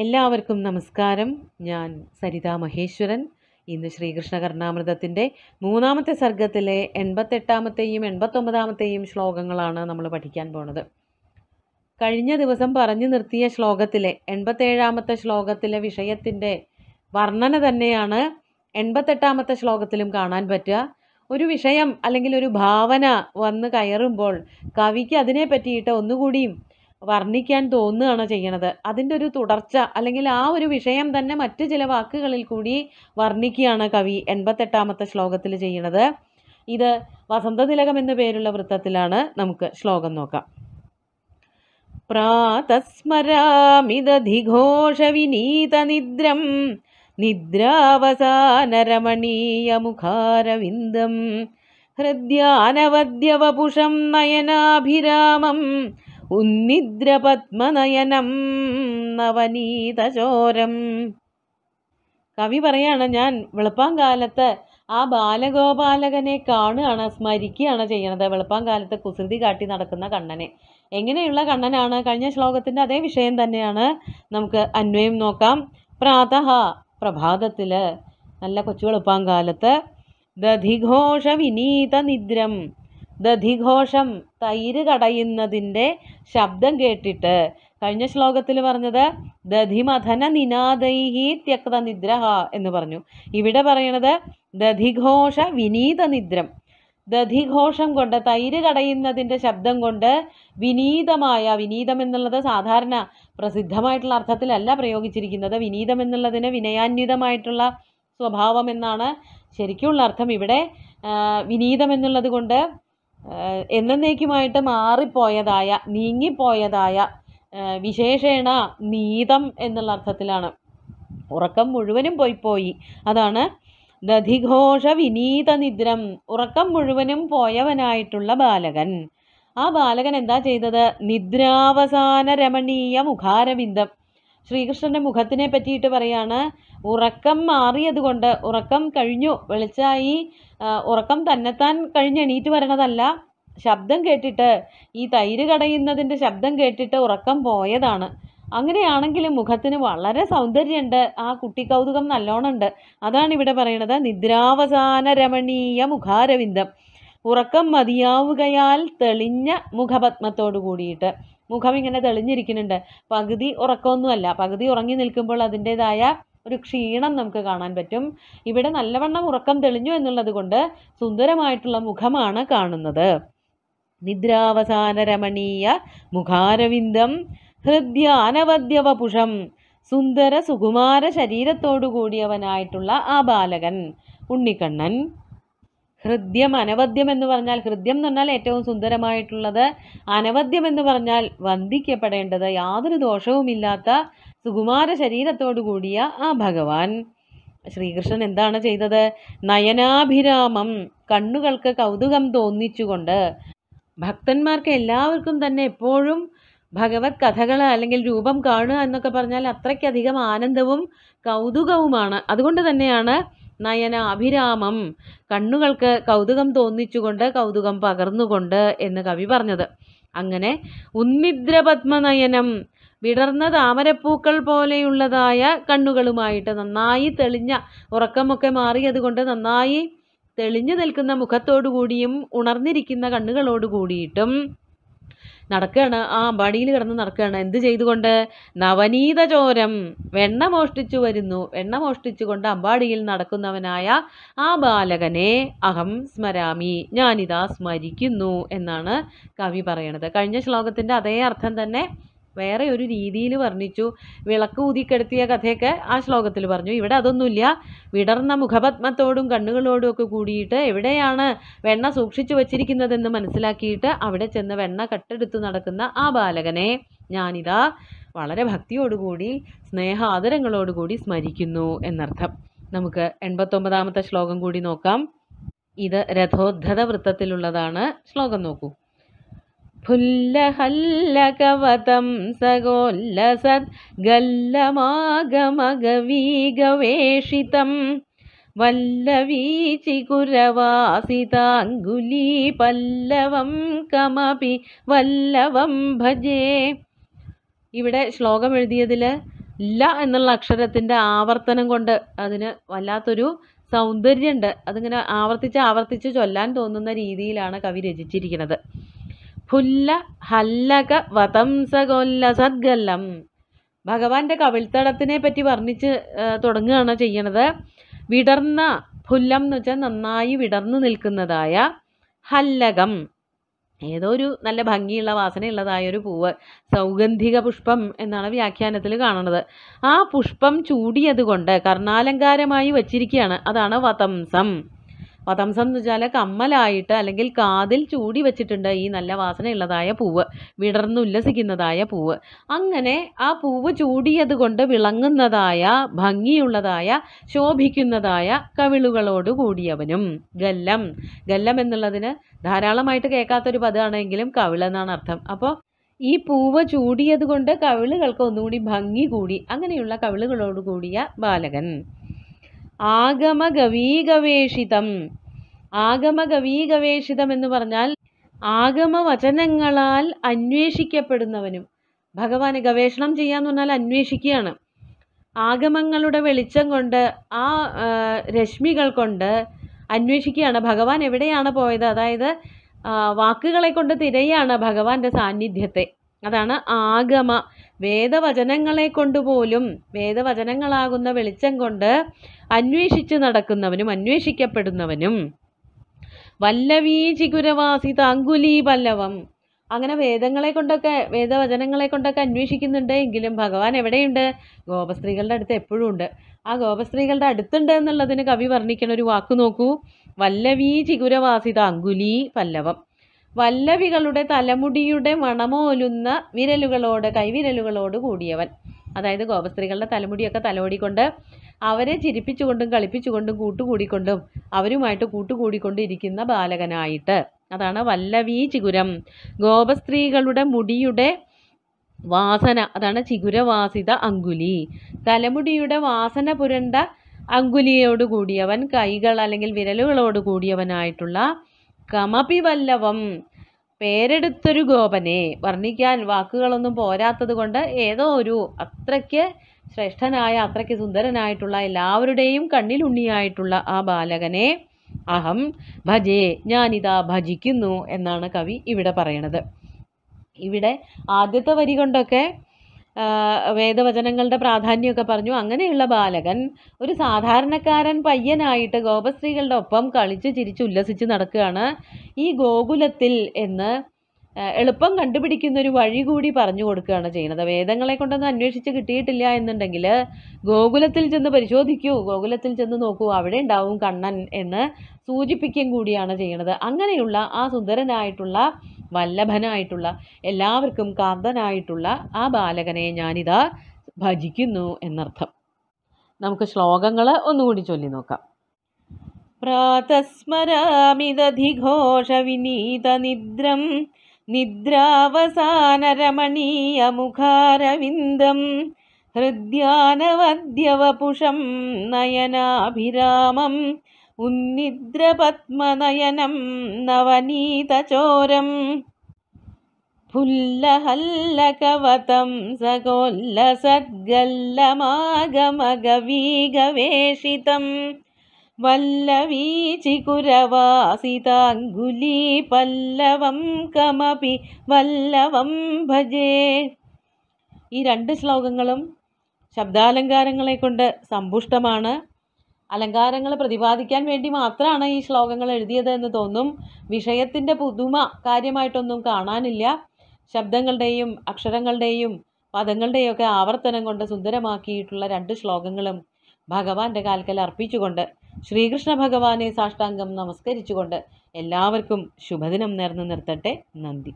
എല്ലാവർക്കും നമസ്കാരം ഞാൻ സരിതാ മഹേശ്വരൻ ഇന്ന് ശ്രീകൃഷ്ണ കർണാമൃതത്തിൻ്റെ മൂന്നാമത്തെ സർഗത്തിലെ എൺപത്തെട്ടാമത്തെയും എൺപത്തൊമ്പതാമത്തെയും ശ്ലോകങ്ങളാണ് നമ്മൾ പഠിക്കാൻ പോണത് കഴിഞ്ഞ ദിവസം പറഞ്ഞു നിർത്തിയ ശ്ലോകത്തിലെ എൺപത്തേഴാമത്തെ ശ്ലോകത്തിലെ വിഷയത്തിൻ്റെ വർണ്ണന തന്നെയാണ് എൺപത്തെട്ടാമത്തെ ശ്ലോകത്തിലും കാണാൻ പറ്റുക ഒരു വിഷയം അല്ലെങ്കിൽ ഒരു ഭാവന വന്ന് കയറുമ്പോൾ കവിക്ക് അതിനെ പറ്റിയിട്ട് ഒന്നുകൂടിയും വർണ്ണിക്കാൻ തോന്നുകയാണ് ചെയ്യണത് അതിൻ്റെ ഒരു തുടർച്ച അല്ലെങ്കിൽ ആ ഒരു വിഷയം തന്നെ മറ്റു ചില വാക്കുകളിൽ കൂടി വർണ്ണിക്കുകയാണ് കവി എൺപത്തെട്ടാമത്തെ ശ്ലോകത്തിൽ ചെയ്യണത് ഇത് വസന്തതിലകം എന്ന പേരുള്ള വൃത്തത്തിലാണ് നമുക്ക് ശ്ലോകം നോക്കാം പ്രാതസ്മരാമിദധിഘോഷവിനീതനിദ്രം നിദ്രാവസാനരമണീയമുഖാരവിന്ദം ഹൃദ്യാനവദ്യവപുഷം നയനാഭിരാമം ഉന്നിദ്രപത്മനയനം നവനീതചോരം കവി പറയാണ് ഞാൻ വെളുപ്പാങ്കാലത്ത് ആ ബാലഗോപാലകനെ കാണുകയാണ് സ്മരിക്കുകയാണ് ചെയ്യണത് വെളുപ്പാങ്കാലത്ത് കുസൃതി കാട്ടി നടക്കുന്ന കണ്ണനെ എങ്ങനെയുള്ള കണ്ണനാണ് കഴിഞ്ഞ ശ്ലോകത്തിൻ്റെ അതേ വിഷയം തന്നെയാണ് നമുക്ക് അന്വയം നോക്കാം പ്രാതഹ പ്രഭാതത്തിൽ നല്ല കൊച്ചു വെളുപ്പാങ്കാലത്ത് ദധിഘോഷ വിനീത നിദ്രം ദധിഘോഷം തൈര് കടയുന്നതിൻ്റെ ശബ്ദം കേട്ടിട്ട് കഴിഞ്ഞ ശ്ലോകത്തിൽ പറഞ്ഞത് ദധിമഥന നിനാദൈഹി ത്യക്ത നിദ്രഹ എന്ന് പറഞ്ഞു ഇവിടെ പറയണത് ദധിഘോഷ വിനീത നിദ്രം ദധിഘോഷം കൊണ്ട് തൈര് കടയുന്നതിൻ്റെ ശബ്ദം കൊണ്ട് വിനീതമായ വിനീതം എന്നുള്ളത് സാധാരണ പ്രസിദ്ധമായിട്ടുള്ള അർത്ഥത്തിലല്ല പ്രയോഗിച്ചിരിക്കുന്നത് വിനീതം എന്നുള്ളതിന് വിനയാന്വിതമായിട്ടുള്ള സ്വഭാവം എന്നാണ് ശരിക്കുമുള്ള അർത്ഥം ഇവിടെ വിനീതം എന്നുള്ളത് കൊണ്ട് എന്നേക്കുമായിട്ട് മാറിപ്പോയതായ നീങ്ങിപ്പോയതായ വിശേഷേണ നീതം എന്നുള്ള അർത്ഥത്തിലാണ് ഉറക്കം മുഴുവനും പോയിപ്പോയി അതാണ് ദധിഘോഷ വിനീത നിദ്രം ഉറക്കം മുഴുവനും പോയവനായിട്ടുള്ള ബാലകൻ ആ ബാലകൻ എന്താ ചെയ്തത് നിദ്രാവസാന രമണീയ മുഖാരവിന്ദം ശ്രീകൃഷ്ണൻ്റെ മുഖത്തിനെ പറ്റിയിട്ട് പറയാണ് ഉറക്കം മാറിയതുകൊണ്ട് ഉറക്കം കഴിഞ്ഞു വെളിച്ചായി ഉറക്കം തന്നെത്താൻ എണീറ്റ് വരണതല്ല ശബ്ദം കേട്ടിട്ട് ഈ തൈര് കടയുന്നതിൻ്റെ ശബ്ദം കേട്ടിട്ട് ഉറക്കം പോയതാണ് അങ്ങനെയാണെങ്കിലും മുഖത്തിന് വളരെ സൗന്ദര്യമുണ്ട് ആ കുട്ടി കൗതുകം നല്ലോണമുണ്ട് അതാണ് ഇവിടെ പറയണത് നിദ്രാവസാന രമണീയ മുഖാരവിന്ദം ഉറക്കം മതിയാവുകയാൽ തെളിഞ്ഞ മുഖപത്മത്തോടു കൂടിയിട്ട് മുഖം ഇങ്ങനെ തെളിഞ്ഞിരിക്കുന്നുണ്ട് പകുതി ഉറക്കമൊന്നുമല്ല പകുതി ഉറങ്ങി നിൽക്കുമ്പോൾ അതിൻ്റെതായ ഒരു ക്ഷീണം നമുക്ക് കാണാൻ പറ്റും ഇവിടെ നല്ലവണ്ണം ഉറക്കം തെളിഞ്ഞു എന്നുള്ളത് കൊണ്ട് സുന്ദരമായിട്ടുള്ള മുഖമാണ് കാണുന്നത് നിദ്രാവസാന രമണീയ മുഖാരവിന്ദം ഹൃദ്യാനവദ്യവപുഷം സുന്ദര സുകുമാര ശരീരത്തോടു കൂടിയവനായിട്ടുള്ള ആ ബാലകൻ ഉണ്ണിക്കണ്ണൻ ഹൃദ്യം അനവദ്യം എന്ന് പറഞ്ഞാൽ ഹൃദ്യം എന്ന് പറഞ്ഞാൽ ഏറ്റവും സുന്ദരമായിട്ടുള്ളത് അനവദ്യം എന്ന് പറഞ്ഞാൽ വന്ദിക്കപ്പെടേണ്ടത് യാതൊരു ദോഷവുമില്ലാത്ത സുകുമാര ശരീരത്തോടു കൂടിയ ആ ഭഗവാൻ ശ്രീകൃഷ്ണൻ എന്താണ് ചെയ്തത് നയനാഭിരാമം കണ്ണുകൾക്ക് കൗതുകം തോന്നിച്ചുകൊണ്ട് ഭക്തന്മാർക്ക് എല്ലാവർക്കും തന്നെ എപ്പോഴും ഭഗവത് കഥകൾ അല്ലെങ്കിൽ രൂപം കാണുക എന്നൊക്കെ പറഞ്ഞാൽ അത്രയ്ക്കധികം ആനന്ദവും കൗതുകവുമാണ് അതുകൊണ്ട് തന്നെയാണ് നയന അഭിരാമം കണ്ണുകൾക്ക് കൗതുകം തോന്നിച്ചുകൊണ്ട് കൗതുകം പകർന്നുകൊണ്ട് എന്ന് കവി പറഞ്ഞത് അങ്ങനെ ഉന്മിദ്ര പത്മനയനം വിടർന്ന താമരപ്പൂക്കൾ പോലെയുള്ളതായ കണ്ണുകളുമായിട്ട് നന്നായി തെളിഞ്ഞ ഉറക്കമൊക്കെ മാറിയതുകൊണ്ട് നന്നായി തെളിഞ്ഞു നിൽക്കുന്ന മുഖത്തോടു കൂടിയും ഉണർന്നിരിക്കുന്ന കണ്ണുകളോട് കൂടിയിട്ടും നടക്കുകയാണ് ആ അമ്പാടിയിൽ കിടന്ന് നടക്കുകയാണ് എന്ത് ചെയ്തുകൊണ്ട് നവനീത ചോരം വെണ്ണ മോഷ്ടിച്ചു വരുന്നു വെണ്ണ മോഷ്ടിച്ചുകൊണ്ട് അമ്പാടിയിൽ നടക്കുന്നവനായ ആ ബാലകനെ അഹം സ്മരാമി ഞാനിതാ സ്മരിക്കുന്നു എന്നാണ് കവി പറയണത് കഴിഞ്ഞ ശ്ലോകത്തിൻ്റെ അതേ അർത്ഥം തന്നെ വേറെ ഒരു രീതിയിൽ വർണ്ണിച്ചു വിളക്ക് ഊതിക്കെടുത്തിയ കഥയൊക്കെ ആ ശ്ലോകത്തിൽ പറഞ്ഞു ഇവിടെ അതൊന്നുമില്ല വിടർന്ന മുഖപത്മത്തോടും കണ്ണുകളോടും ഒക്കെ കൂടിയിട്ട് എവിടെയാണ് വെണ്ണ സൂക്ഷിച്ചു വച്ചിരിക്കുന്നതെന്ന് മനസ്സിലാക്കിയിട്ട് അവിടെ ചെന്ന് വെണ്ണ കട്ടെടുത്ത് നടക്കുന്ന ആ ബാലകനെ ഞാനിതാ വളരെ ഭക്തിയോടുകൂടി സ്നേഹ ആദരങ്ങളോടുകൂടി സ്മരിക്കുന്നു എന്നർത്ഥം നമുക്ക് എൺപത്തൊമ്പതാമത്തെ ശ്ലോകം കൂടി നോക്കാം ഇത് രഥോദ്ധത വൃത്തത്തിലുള്ളതാണ് ശ്ലോകം നോക്കൂ ഫുല്ലഹല്ലകവതം സഗോല്ലസത് ഗല്ലമാഗമഗവീഗവേഷിതം വല്ലവീചികുരവാസിതാങ്കുലീ പല്ലവം കമപി വല്ലവം ഭജേ ഇവിടെ ശ്ലോകം എഴുതിയതിൽ ല എന്നുള്ള അക്ഷരത്തിൻ്റെ ആവർത്തനം കൊണ്ട് അതിന് വല്ലാത്തൊരു സൗന്ദര്യമുണ്ട് അതിങ്ങനെ ആവർത്തിച്ച് ആവർത്തിച്ച് ചൊല്ലാൻ തോന്നുന്ന രീതിയിലാണ് കവി രചിച്ചിരിക്കുന്നത് ഫുല്ല ഹല്ലക വതംസകൊല്ല സദ്ഗല്ലം ഭഗവാന്റെ കവിൾത്തടത്തിനെ പറ്റി വർണ്ണിച്ച് തുടങ്ങുകയാണ് ചെയ്യണത് വിടർന്ന ഫുല്ലം എന്ന് വെച്ചാൽ നന്നായി വിടർന്നു നിൽക്കുന്നതായ ഹല്ലകം ഏതോ ഒരു നല്ല ഭംഗിയുള്ള വാസനയുള്ളതായ ഒരു പൂവ് സൗഗന്ധിക പുഷ്പം എന്നാണ് വ്യാഖ്യാനത്തിൽ കാണുന്നത് ആ പുഷ്പം ചൂടിയത് കൊണ്ട് കർണാലങ്കാരമായി വച്ചിരിക്കുകയാണ് അതാണ് വതംസം പതംസം എന്ന് വെച്ചാൽ കമ്മലായിട്ട് അല്ലെങ്കിൽ കാതിൽ ചൂടി വെച്ചിട്ടുണ്ട് ഈ നല്ല വാസനയുള്ളതായ പൂവ് വിടർന്ന് ഉല്ലസിക്കുന്നതായ പൂവ് അങ്ങനെ ആ പൂവ് ചൂടിയത് കൊണ്ട് വിളങ്ങുന്നതായ ഭംഗിയുള്ളതായ ശോഭിക്കുന്നതായ കവിളുകളോട് കൂടിയവനും ഗല്ലം ഗല്ലം എന്നുള്ളതിന് ധാരാളമായിട്ട് കേൾക്കാത്തൊരു പദമാണെങ്കിലും കവിളെന്നാണ് അർത്ഥം അപ്പോൾ ഈ പൂവ് ചൂടിയത് കൊണ്ട് കവിളുകൾക്ക് ഒന്നുകൂടി ഭംഗി കൂടി അങ്ങനെയുള്ള കവിളുകളോട് കൂടിയ ബാലകൻ ആഗമഗവീഗവേഷിതം ആഗമഗവീഗവേഷിതം എന്ന് പറഞ്ഞാൽ ആഗമവചനങ്ങളാൽ അന്വേഷിക്കപ്പെടുന്നവനും ഭഗവാന് ഗവേഷണം ചെയ്യാന്ന് പറഞ്ഞാൽ അന്വേഷിക്കുകയാണ് ആഗമങ്ങളുടെ വെളിച്ചം കൊണ്ട് ആ രശ്മികൾ കൊണ്ട് അന്വേഷിക്കുകയാണ് ഭഗവാൻ എവിടെയാണ് പോയത് അതായത് വാക്കുകളെ കൊണ്ട് തിരയാണ് ഭഗവാന്റെ സാന്നിധ്യത്തെ അതാണ് ആഗമ വേദവചനങ്ങളെ കൊണ്ടുപോലും വേദവചനങ്ങളാകുന്ന വെളിച്ചം കൊണ്ട് അന്വേഷിച്ച് നടക്കുന്നവനും അന്വേഷിക്കപ്പെടുന്നവനും വല്ലവീ ചികുരവാസിത താങ്കുലീ പല്ലവം അങ്ങനെ വേദങ്ങളെ കൊണ്ടൊക്കെ വേദവചനങ്ങളെ കൊണ്ടൊക്കെ അന്വേഷിക്കുന്നുണ്ട് എങ്കിലും ഭഗവാൻ എവിടെയുണ്ട് ഗോപസ്ത്രീകളുടെ അടുത്ത് എപ്പോഴും ഉണ്ട് ആ ഗോപസ്ത്രീകളുടെ അടുത്തുണ്ട് എന്നുള്ളതിന് കവി വർണ്ണിക്കണ ഒരു വാക്ക് നോക്കൂ വല്ലവീ ചികുരവാസിത അങ്കുലീ പല്ലവം വല്ലവികളുടെ തലമുടിയുടെ മണമോലുന്ന വിരലുകളോട് കൈവിരലുകളോട് കൂടിയവൻ അതായത് ഗോപസ്ത്രീകളുടെ തലമുടിയൊക്കെ തലോടിക്കൊണ്ട് അവരെ ചിരിപ്പിച്ചുകൊണ്ടും കളിപ്പിച്ചുകൊണ്ടും കൂട്ടുകൂടിക്കൊണ്ടും അവരുമായിട്ട് കൂട്ടുകൂടിക്കൊണ്ടിരിക്കുന്ന ബാലകനായിട്ട് അതാണ് വല്ലവീ ചിഗുരം ഗോപസ്ത്രീകളുടെ മുടിയുടെ വാസന അതാണ് ചിഗുരവാസിത അങ്കുലി തലമുടിയുടെ വാസന പുരണ്ട അങ്കുലിയോട് കൂടിയവൻ കൈകൾ അല്ലെങ്കിൽ വിരലുകളോട് കൂടിയവനായിട്ടുള്ള കമപി വല്ലവം പേരെടുത്തൊരു ഗോപനെ വർണ്ണിക്കാൻ വാക്കുകളൊന്നും പോരാത്തത് കൊണ്ട് ഏതോ ഒരു അത്രയ്ക്ക് ശ്രേഷ്ഠനായ അത്രയ്ക്ക് സുന്ദരനായിട്ടുള്ള എല്ലാവരുടെയും കണ്ണിലുണ്ണിയായിട്ടുള്ള ആ ബാലകനെ അഹം ഭജേ ഞാനിതാ ഭജിക്കുന്നു എന്നാണ് കവി ഇവിടെ പറയണത് ഇവിടെ ആദ്യത്തെ വരി കൊണ്ടൊക്കെ വേദവചനങ്ങളുടെ പ്രാധാന്യമൊക്കെ പറഞ്ഞു അങ്ങനെയുള്ള ബാലകൻ ഒരു സാധാരണക്കാരൻ പയ്യനായിട്ട് ഗോപസ്ത്രീകളുടെ ഒപ്പം കളിച്ച് ചിരിച്ച് ഉല്ലസിച്ച് നടക്കുകയാണ് ഈ ഗോകുലത്തിൽ എന്ന് എളുപ്പം കണ്ടുപിടിക്കുന്ന ഒരു വഴി കൂടി പറഞ്ഞു കൊടുക്കുകയാണ് ചെയ്യുന്നത് വേദങ്ങളെ കൊണ്ടൊന്നും അന്വേഷിച്ച് കിട്ടിയിട്ടില്ല എന്നുണ്ടെങ്കിൽ ഗോകുലത്തിൽ ചെന്ന് പരിശോധിക്കൂ ഗോകുലത്തിൽ ചെന്ന് നോക്കൂ അവിടെ ഉണ്ടാവും കണ്ണൻ എന്ന് സൂചിപ്പിക്കുകയും കൂടിയാണ് ചെയ്യുന്നത് അങ്ങനെയുള്ള ആ സുന്ദരനായിട്ടുള്ള വല്ലഭനായിട്ടുള്ള എല്ലാവർക്കും കാന്തനായിട്ടുള്ള ആ ബാലകനെ ഞാനിതാ ഭജിക്കുന്നു എന്നർത്ഥം നമുക്ക് ശ്ലോകങ്ങൾ ഒന്നുകൂടി ചൊല്ലി നോക്കാം രമണീയ മുഖാരവിന്ദം ഹൃദ്യാനവദ്യവപുഷം നയനാഭിരാമം ഉന്നിദ്രപത്മനയനം നവനീതചോരം ഫുല്ലഹല്ലകവതം സകോല്ലസദ്ഗല്ലമാഗമഗവീഗവേഷിതം പല്ലവം കമപി വല്ലവം ഭജേ ഈ രണ്ട് ശ്ലോകങ്ങളും ശബ്ദാലങ്കാരങ്ങളെ കൊണ്ട് സമ്പുഷ്ടമാണ് അലങ്കാരങ്ങൾ പ്രതിപാദിക്കാൻ വേണ്ടി മാത്രമാണ് ഈ ശ്ലോകങ്ങൾ എഴുതിയത് എന്ന് തോന്നും വിഷയത്തിൻ്റെ പുതുമ കാര്യമായിട്ടൊന്നും കാണാനില്ല ശബ്ദങ്ങളുടെയും അക്ഷരങ്ങളുടെയും ഒക്കെ ആവർത്തനം കൊണ്ട് സുന്ദരമാക്കിയിട്ടുള്ള രണ്ട് ശ്ലോകങ്ങളും ഭഗവാന്റെ കാൽക്കൽ അർപ്പിച്ചുകൊണ്ട് ശ്രീകൃഷ്ണ ഭഗവാനെ സാഷ്ടാംഗം നമസ്കരിച്ചുകൊണ്ട് എല്ലാവർക്കും ശുഭദിനം നേർന്നു നിർത്തട്ടെ നന്ദി